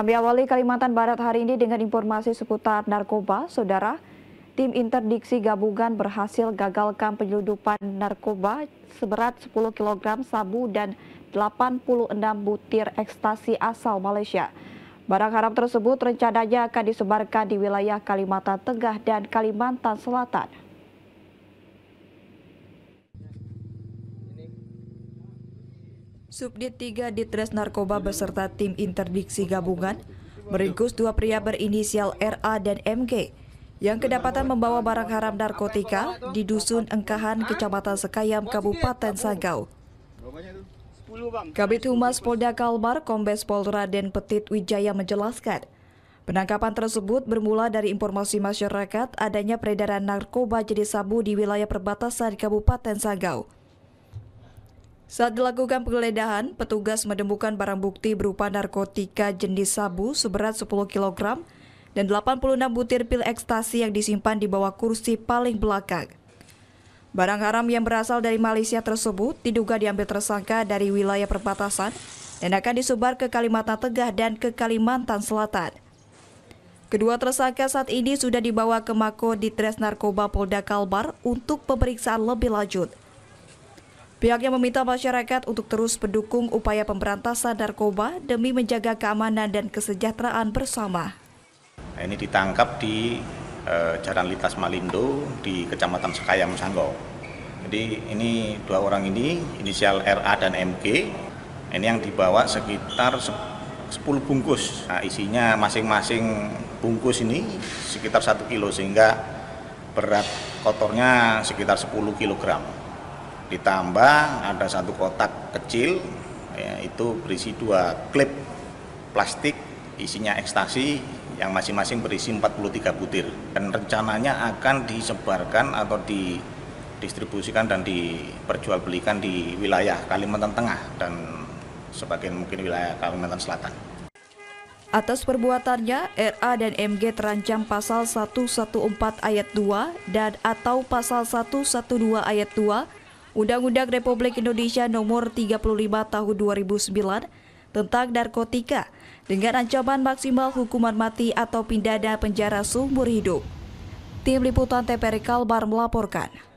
Kami awali Kalimantan Barat hari ini dengan informasi seputar narkoba, Saudara. Tim interdiksi gabungan berhasil gagalkan penyeludupan narkoba seberat 10 kg sabu dan 86 butir ekstasi asal Malaysia. Barang haram tersebut rencananya akan disebarkan di wilayah Kalimantan Tengah dan Kalimantan Selatan. Subdit 3 Ditres Narkoba beserta tim interdiksi gabungan meringkus dua pria berinisial RA dan MG yang kedapatan membawa barang haram narkotika di Dusun Engkahan, Kecamatan Sekayam, Kabupaten Sanggau. Kabit Humas Polda Kalbar, Kombes Pol Raden Petit Wijaya menjelaskan, penangkapan tersebut bermula dari informasi masyarakat adanya peredaran narkoba jadi sabu di wilayah perbatasan Kabupaten Sanggau. Saat dilakukan penggeledahan, petugas menemukan barang bukti berupa narkotika jenis sabu seberat 10 kg dan 86 butir pil ekstasi yang disimpan di bawah kursi paling belakang. Barang haram yang berasal dari Malaysia tersebut diduga diambil tersangka dari wilayah perbatasan dan akan disebar ke Kalimantan Tengah dan ke Kalimantan Selatan. Kedua tersangka saat ini sudah dibawa ke Mako di Tres Narkoba Polda Kalbar untuk pemeriksaan lebih lanjut. Pihaknya meminta masyarakat untuk terus mendukung upaya pemberantasan narkoba demi menjaga keamanan dan kesejahteraan bersama. Nah, ini ditangkap di eh, Jalan Litas Malindo di Kecamatan Sekayam Sanggo. Jadi ini dua orang ini, inisial RA dan MG, ini yang dibawa sekitar 10 bungkus. Nah, isinya masing-masing bungkus ini sekitar 1 kilo sehingga berat kotornya sekitar 10 kilogram ditambah ada satu kotak kecil ya, itu berisi dua klip plastik isinya ekstasi yang masing-masing berisi 43 butir dan rencananya akan disebarkan atau didistribusikan dan diperjualbelikan di wilayah Kalimantan Tengah dan sebagian mungkin wilayah Kalimantan Selatan. Atas perbuatannya, RA dan MG terancam pasal 114 ayat 2 dan atau pasal 112 ayat 2 Undang-Undang Republik Indonesia Nomor 35 Tahun 2009 tentang narkotika dengan ancaman maksimal hukuman mati atau pidana penjara seumur hidup. Tim Liputan TPR Kalbar melaporkan.